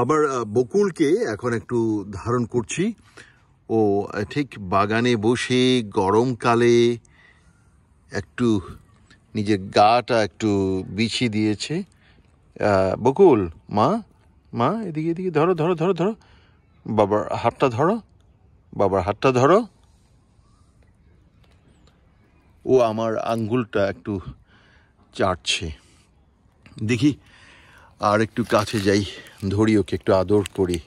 আবার বকুলকে এখন একটু ধারণ করছি ও ঠিক বাগানে বসে গরমকালে একটু নিজের গাটা একটু বিছিয়ে দিয়েছে বকুল মা মা এদিকে এদিকে ধরো ধরো ধরো ধরো বাবার হাতটা ধরো বাবার হাতটা ধরো ও আমার আঙ্গুলটা একটু চাটছে দেখি আর একটু কাছে যাই ধরি ওকে একটু আদর করি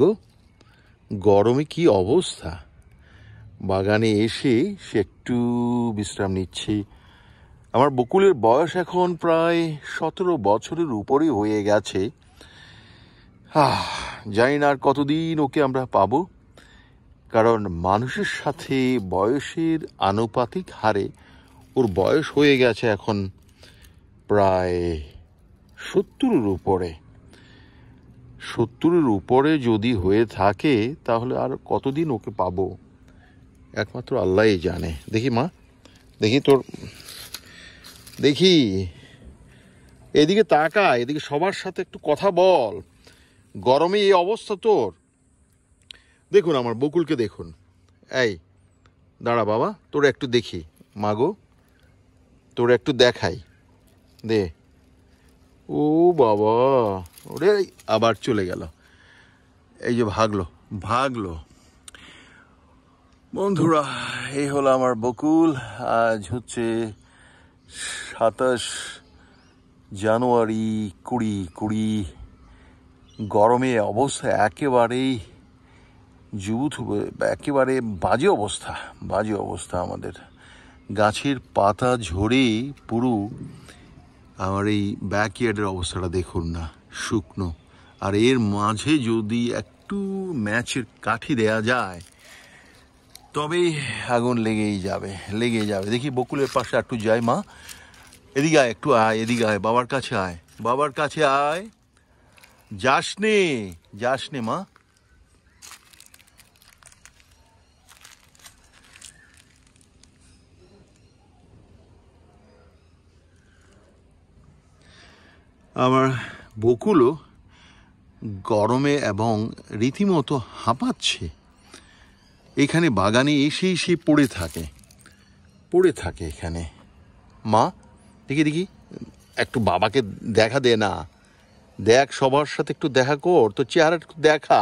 গো গরমে কি অবস্থা বাগানে এসে সে একটু বিশ্রাম নিচ্ছি আমার বকুলের বয়স এখন প্রায় সতেরো বছরের উপরে হয়ে গেছে হা জানি না আর কতদিন ওকে আমরা পাব কারণ মানুষের সাথে বয়সের আনুপাতিক হারে ওর বয়স হয়ে গেছে এখন প্রায় সত্তরের উপরে সত্তরের উপরে যদি হয়ে থাকে তাহলে আর কতদিন ওকে পাবো একমাত্র আল্লাহই জানে দেখি মা দেখি তোর দেখি এদিকে তাকা এদিকে সবার সাথে একটু কথা বল গরমে এই অবস্থা তোর দেখুন আমার বকুলকে দেখুন এই দাঁড়া বাবা তোর একটু দেখি মাগো তোর একটু দেখাই দে ও বাবা ওরে আবার চলে গেল এই যে ভাগলো ভাগলো বন্ধুরা এই হলো আমার বকুল আজ হচ্ছে সাতাশ জানুয়ারি কুড়ি কুড়ি গরমে অবস্থা একেবারেই জুথ একেবারে বাজে অবস্থা বাজে অবস্থা আমাদের গাছের পাতা ঝরে পুরো আমার এই ব্যাকইয়ার্ডের অবস্থাটা দেখুন না শুকনো আর এর মাঝে যদি একটু ম্যাচের কাঠি দেয়া যায় তবেই আগুন লেগেই যাবে লেগে যাবে দেখি বকুলের পাশে একটু যাই মা এদিকে আয় একটু আয় এদিকে আয় বাবার কাছে আয় বাবার কাছে আয় যাসনে যাসনে মা আমার বকুলও গরমে এবং রীতিমতো হাঁপাচ্ছে এখানে বাগানে এসে এসে পড়ে থাকে পড়ে থাকে এখানে মা দেখি দেখি একটু বাবাকে দেখা দে না দেখ সবার সাথে একটু দেখা কর তো চেহারা একটু দেখা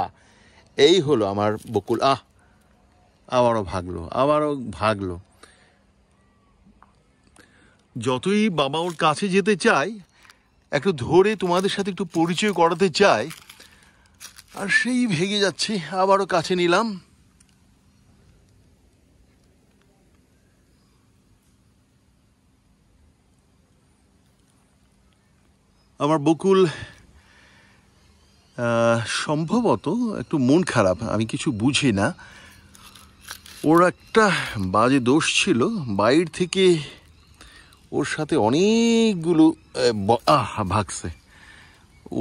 এই হলো আমার বকুল আহ আবারও ভাগলো আবারও ভাগলো যতই বাবা ওর কাছে যেতে চায় একটু ধরে তোমাদের সাথে একটু পরিচয় করাতে চাই আর সেই ভেঙে যাচ্ছে আবারও কাছে নিলাম আমার বকুল সম্ভবত একটু মন খারাপ আমি কিছু বুঝি না ওর একটা বাজে দোষ ছিল বাইর থেকে ওর সাথে অনেকগুলো আহ ভাগছে ও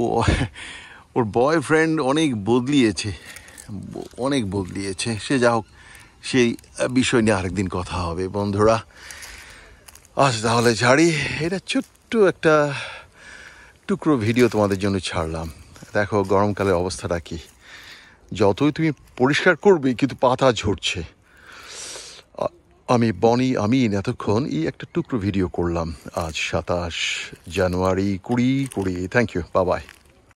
ওর বয়ফ্রেন্ড অনেক বদলিয়েছে অনেক বদলিয়েছে সে যা হোক সেই বিষয় নিয়ে আরেকদিন কথা হবে বন্ধুরা আজ তাহলে ঝাড়ি এটা ছোট্ট একটা টুকরো ভিডিও তোমাদের জন্য ছাড়লাম দেখো গরমকালের অবস্থাটা কি যতই তুমি পরিষ্কার করবে কিন্তু পাতা ঝরছে আমি বনি আমিন এতক্ষণ এই একটা টুকরো ভিডিও করলাম আজ সাতাশ জানুয়ারি কুড়ি কুড়ি থ্যাংক ইউ বাবাই